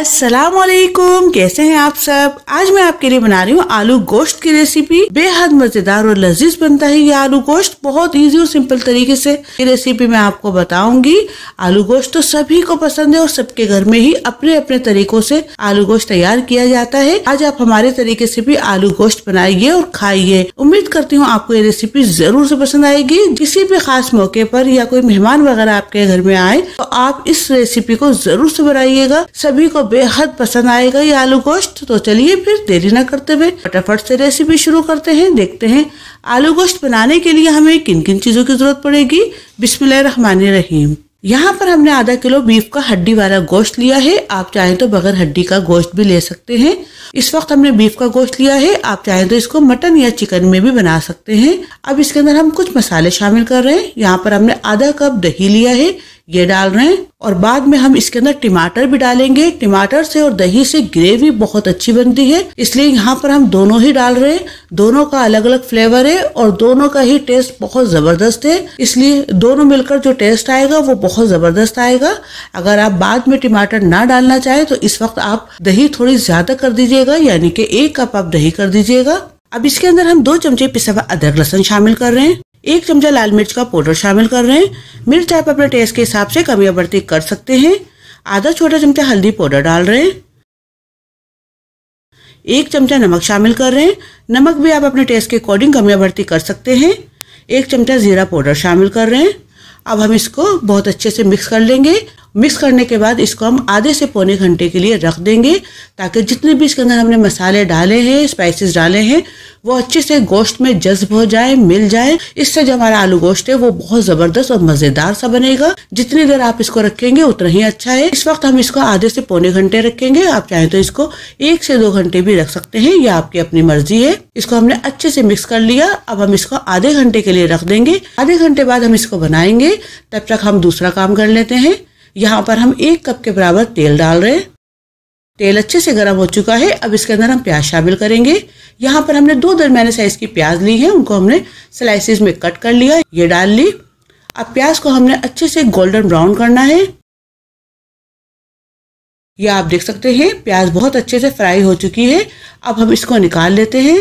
असलकुम कैसे हैं आप सब आज मैं आपके लिए बना रही हूँ आलू गोश्त की रेसिपी बेहद मजेदार और लजीज बनता है ये आलू गोश्त बहुत इजी और सिंपल तरीके से ये रेसिपी मैं आपको बताऊंगी आलू गोश्त तो सभी को पसंद है और सबके घर में ही अपने अपने तरीकों से आलू गोश्त तैयार किया जाता है आज आप हमारे तरीके से भी आलू गोश्त बनाइए और खाइए उम्मीद करती हूँ आपको ये रेसिपी जरूर से पसंद आएगी किसी भी खास मौके पर या कोई मेहमान वगैरह आपके घर में आए तो आप इस रेसिपी को जरूर से बनाइएगा सभी को बेहद पसंद आएगा ये आलू गोश्त तो चलिए फिर देरी ना करते हुए फटाफट से रेसिपी शुरू करते हैं देखते हैं आलू गोश्त बनाने के लिए हमें किन किन चीज़ों की ज़रूरत पड़ेगी रहीम यहाँ पर हमने आधा किलो बीफ का हड्डी वाला गोश्त लिया है आप चाहें तो बगैर हड्डी का गोश्त भी ले सकते हैं इस वक्त हमने बीफ का गोश्त लिया है आप चाहें तो इसको मटन या चिकन में भी बना सकते हैं अब इसके अंदर हम कुछ मसाले शामिल कर रहे हैं यहाँ पर हमने आधा कप दही लिया है ये डाल रहे हैं और बाद में हम इसके अंदर टमाटर भी डालेंगे टमाटर से और दही से ग्रेवी बहुत अच्छी बनती है इसलिए यहाँ पर हम दोनों ही डाल रहे हैं दोनों का अलग अलग फ्लेवर है और दोनों का ही टेस्ट बहुत जबरदस्त है इसलिए दोनों मिलकर जो टेस्ट आएगा वो बहुत जबरदस्त आएगा अगर आप बाद में टमाटर ना डालना चाहे तो इस वक्त आप दही थोड़ी ज्यादा कर दीजिएगा यानी कि एक कप आप दही कर दीजिएगा अब इसके अंदर हम दो चमचे पिसा हुआ अदरक लहसन शामिल कर रहे हैं एक चमचा लाल मिर्च का पाउडर शामिल कर रहे हैं मिर्च आप अपने टेस्ट के हिसाब से कमी या बढ़ती कर सकते हैं आधा छोटा चमचा हल्दी पाउडर डाल रहे हैं एक चमचा नमक शामिल कर रहे हैं नमक भी आप अपने टेस्ट के अकॉर्डिंग कमी या बढ़ती कर सकते हैं एक चमचा ज़ीरा पाउडर शामिल कर रहे हैं अब हम इसको बहुत अच्छे से मिक्स कर लेंगे मिक्स करने के बाद इसको हम आधे से पौने घंटे के लिए रख देंगे ताकि जितने भी इसके अंदर हमने मसाले डाले हैं स्पाइसेस डाले हैं वो अच्छे से गोश्त में जज्ब हो जाए मिल जाए इससे जो हमारा आलू गोश्त है वो बहुत ज़बरदस्त और मज़ेदार सा बनेगा जितनी देर आप इसको रखेंगे उतना ही अच्छा है इस वक्त हम इसको आधे से पौने घंटे रखेंगे आप चाहे तो इसको एक से दो घंटे भी रख सकते हैं यह आपकी अपनी मर्जी है इसको हमने अच्छे से मिक्स कर लिया अब हम इसको आधे घंटे के लिए रख देंगे आधे घंटे बाद हम इसको बनाएंगे तब तक हम दूसरा काम कर लेते हैं यहाँ पर हम एक कप के बराबर तेल डाल रहे हैं तेल अच्छे से गर्म हो चुका है अब इसके अंदर हम प्याज शामिल करेंगे यहाँ पर हमने दो दरमियाने साइज की प्याज ली है उनको हमने स्लाइसिस में कट कर लिया ये डाल ली अब प्याज को हमने अच्छे से गोल्डन ब्राउन करना है यह आप देख सकते हैं प्याज बहुत अच्छे से फ्राई हो चुकी है अब हम इसको निकाल लेते हैं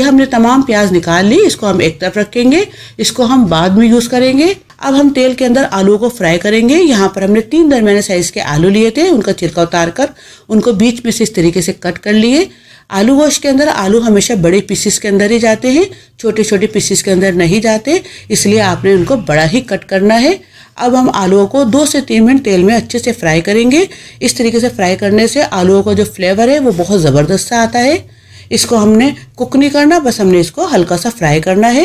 ये हमने तमाम प्याज निकाल ली इसको हम एक तरफ रखेंगे इसको हम बाद में यूज़ करेंगे अब हम तेल के अंदर आलू को फ्राई करेंगे यहाँ पर हमने तीन दरमियाने साइज़ के आलू लिए थे उनका छिलका उतार कर उनको बीच में से इस तरीके से कट कर लिए आलू वॉश के अंदर आलू हमेशा बड़े पीसेस के अंदर ही जाते हैं छोटे छोटे पीसेस के अंदर नहीं जाते इसलिए आपने उनको बड़ा ही कट करना है अब हम आलूओं को दो से तीन मिनट तेल में अच्छे से फ्राई करेंगे इस तरीके से फ्राई करने से आलूओं का जो फ्लेवर है वो बहुत ज़बरदस्त सा आता है इसको हमने कुक नहीं करना बस हमने इसको हल्का सा फ्राई करना है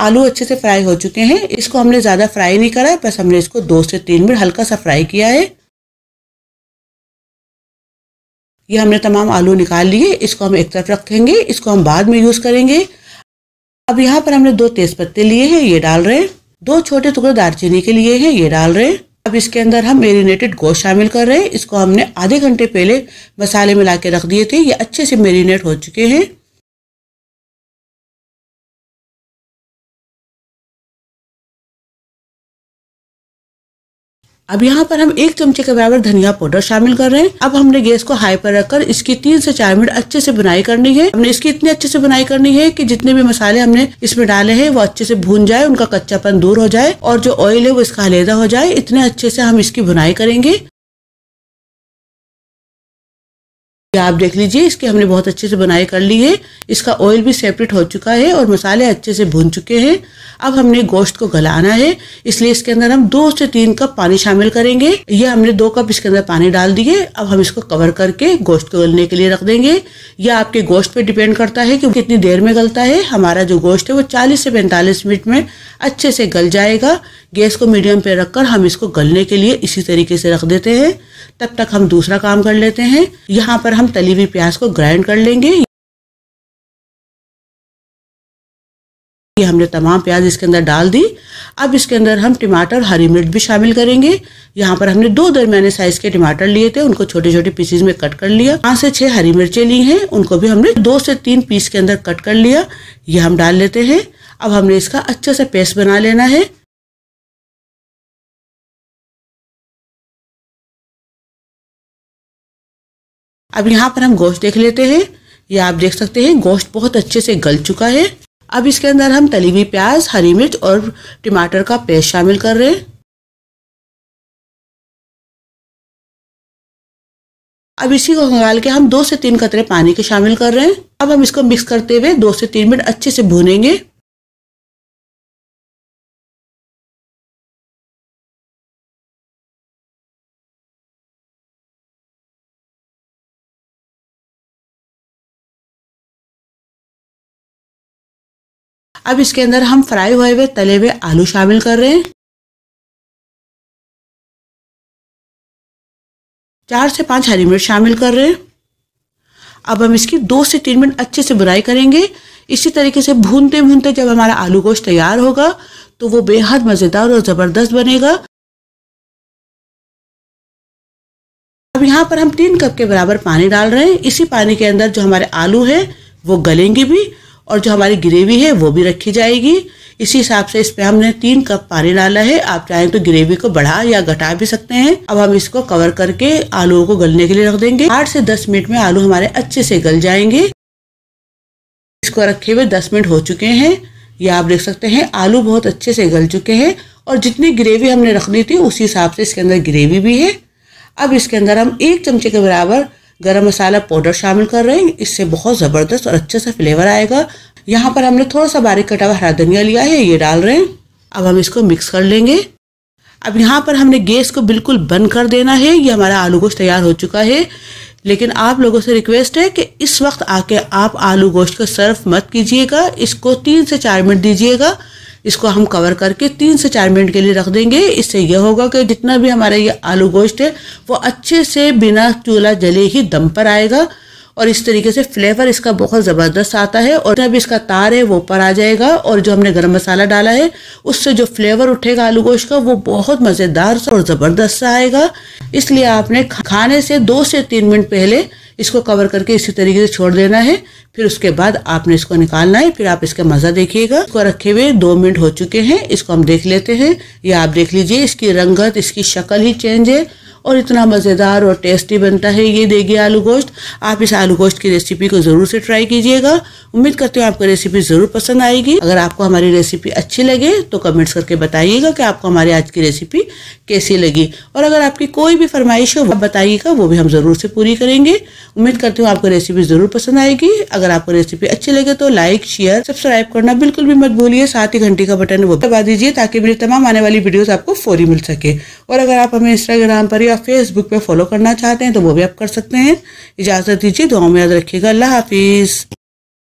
आलू अच्छे से फ्राई हो चुके हैं इसको हमने ज़्यादा फ्राई नहीं करा है बस हमने इसको दो से तीन मिनट हल्का सा फ्राई किया है ये हमने तमाम आलू निकाल लिए इसको हम एक तरफ रखेंगे इसको हम बाद में यूज़ करेंगे अब यहाँ पर हमने दो तेज़पत्ते लिए हैं ये डाल रहे हैं दो छोटे टुकड़े दालचीनी के लिए हैं ये डाल रहे हैं अब इसके अंदर हम मेरीनेटेड गोश्त शामिल कर रहे हैं इसको हमने आधे घंटे पहले मसाले मिला के रख दिए थे ये अच्छे से मेरीनेट हो चुके हैं अब यहाँ पर हम एक चमचे के बराबर धनिया पाउडर शामिल कर रहे हैं अब हमने गैस को हाई पर रखकर इसकी तीन से चार मिनट अच्छे से बुनाई करनी है हमने इसकी इतनी अच्छे से बुनाई करनी है कि जितने भी मसाले हमने इसमें डाले हैं वो अच्छे से भून जाए उनका कच्चापन दूर हो जाए और जो ऑयल है वो इसका हलेदा हो जाए इतने अच्छे से हम इसकी बुनाई करेंगे आप देख लीजिए इसके हमने बहुत अच्छे से बनाई कर ली है इसका ऑयल भी सेपरेट हो चुका है और मसाले अच्छे से भुन चुके हैं अब हमने गोश्त को गलाना है इसलिए इसके अंदर हम दो से तीन कप पानी शामिल करेंगे ये हमने दो कप इसके अंदर पानी डाल दिए अब हम इसको कवर करके गोश्त को गलने के लिए रख देंगे यह आपके गोश्त पे डिपेंड करता है कि कितनी देर में गलता है हमारा जो गोश्त है वो चालीस से पैंतालीस मिनट में अच्छे से गल जाएगा गैस को मीडियम पे रखकर हम इसको गलने के लिए इसी तरीके से रख देते हैं तब तक हम दूसरा काम कर लेते हैं यहाँ पर हम तली हुई प्याज को ग्राइंड कर लेंगे ये हमने तमाम प्याज इसके अंदर डाल दी अब इसके अंदर हम टमाटर हरी मिर्च भी शामिल करेंगे यहाँ पर हमने दो दरमियाने साइज के टमाटर लिए थे उनको छोटे छोटे पीसीज में कट कर लिया पाँच से छह हरी मिर्चें ली हैं उनको भी हमने दो से तीन पीस के अंदर कट कर लिया ये हम डाल लेते हैं अब हमने इसका अच्छा से पेस्ट बना लेना है अब यहाँ पर हम गोश्त देख लेते हैं ये आप देख सकते हैं गोश्त बहुत अच्छे से गल चुका है अब इसके अंदर हम तली हुई प्याज हरी मिर्च और टमाटर का पेस्ट शामिल कर रहे हैं अब इसी को खंगाल के हम दो से तीन कतरे पानी के शामिल कर रहे हैं अब हम इसको मिक्स करते हुए दो से तीन मिनट अच्छे से भूनेंगे अब इसके अंदर हम फ्राई हुए हुए तले हुए आलू शामिल कर रहे हैं चार से पांच हरी मिर्च शामिल कर रहे हैं अब हम इसकी दो से तीन मिनट अच्छे से बुराई करेंगे इसी तरीके से भूनते भूनते जब हमारा आलू गोश्त तैयार होगा तो वो बेहद मज़ेदार और ज़बरदस्त बनेगा अब यहाँ पर हम तीन कप के बराबर पानी डाल रहे हैं इसी पानी के अंदर जो हमारे आलू है वो गलेंगे भी और जो हमारी ग्रेवी है वो भी रखी जाएगी इसी हिसाब से पे हमने तीन कप पानी डाला है आप चाहें तो ग्रेवी को बढ़ा या घटा भी सकते हैं अब हम इसको कवर करके आलूओं को गलने के लिए रख देंगे आठ से दस मिनट में आलू हमारे अच्छे से गल जाएंगे इसको रखे हुए दस मिनट हो चुके हैं या आप देख सकते हैं आलू बहुत अच्छे से गल चुके हैं और जितनी ग्रेवी हमने रखनी थी उसी हिसाब से इसके अंदर ग्रेवी भी है अब इसके अंदर हम एक चमचे के बराबर गरम मसाला पाउडर शामिल कर रहे हैं इससे बहुत ज़बरदस्त और अच्छे सा फ्लेवर आएगा यहाँ पर हमने थोड़ा सा बारीक कटा हुआ हरा धनिया लिया है ये डाल रहे हैं अब हम इसको मिक्स कर लेंगे अब यहाँ पर हमने गैस को बिल्कुल बंद कर देना है ये हमारा आलू गोश्त तैयार हो चुका है लेकिन आप लोगों से रिक्वेस्ट है कि इस वक्त आके आप आलू गोश्त को सर्व मत कीजिएगा इसको तीन से चार मिनट दीजिएगा इसको हम कवर करके तीन से चार मिनट के लिए रख देंगे इससे यह होगा कि जितना भी हमारा ये आलू गोश्त है वो अच्छे से बिना चूल्हा जले ही दम पर आएगा और इस तरीके से फ्लेवर इसका बहुत ज़बरदस्त आता है और जब इसका तार है वो ऊपर आ जाएगा और जो हमने गर्म मसाला डाला है उससे जो फ्लेवर उठेगा आलू गोश्त का वो बहुत मज़ेदार सा और ज़बरदस्त सा आएगा इसलिए आपने खाने से दो से तीन मिनट पहले इसको कवर करके इसी तरीके से छोड़ देना है फिर उसके बाद आपने इसको निकालना है फिर आप इसका मज़ा देखिएगा इसको रखे हुए दो मिनट हो चुके हैं इसको हम देख लेते हैं या आप देख लीजिए इसकी रंगत इसकी शक्ल ही चेंज है और इतना मज़ेदार और टेस्टी बनता है ये देगी आलू गोश्त आप इस आलू गोश्त की रेसिपी को ज़रूर से ट्राई कीजिएगा उम्मीद करती हूँ आपको रेसिपी ज़रूर पसंद आएगी अगर आपको हमारी रेसिपी अच्छी लगे तो कमेंट्स करके बताइएगा कि आपको हमारी आज की रेसिपी कैसी लगी और अगर आपकी कोई भी फरमाइश हो बताइएगा वो भी हम ज़रूर से पूरी करेंगे उम्मीद करती हूँ आपको रेसिपी ज़रूर पसंद आएगी अगर आपको रेसिपी अच्छी लगे तो लाइक शेयर सब्सक्राइब करना बिल्कुल भी मत भूलिए साथ ही घंटी का बटन वो दबा दीजिए ताकि मेरी तमाम आने वाली वीडियोज़ आपको फौरी मिल सके और अगर आप हमें इंस्टाग्राम पर या या फेसबुक पे फॉलो करना चाहते हैं तो वो भी आप कर सकते हैं इजाज़त दीजिए दुआ में याद रखिएगा अल्लाह हाफिज़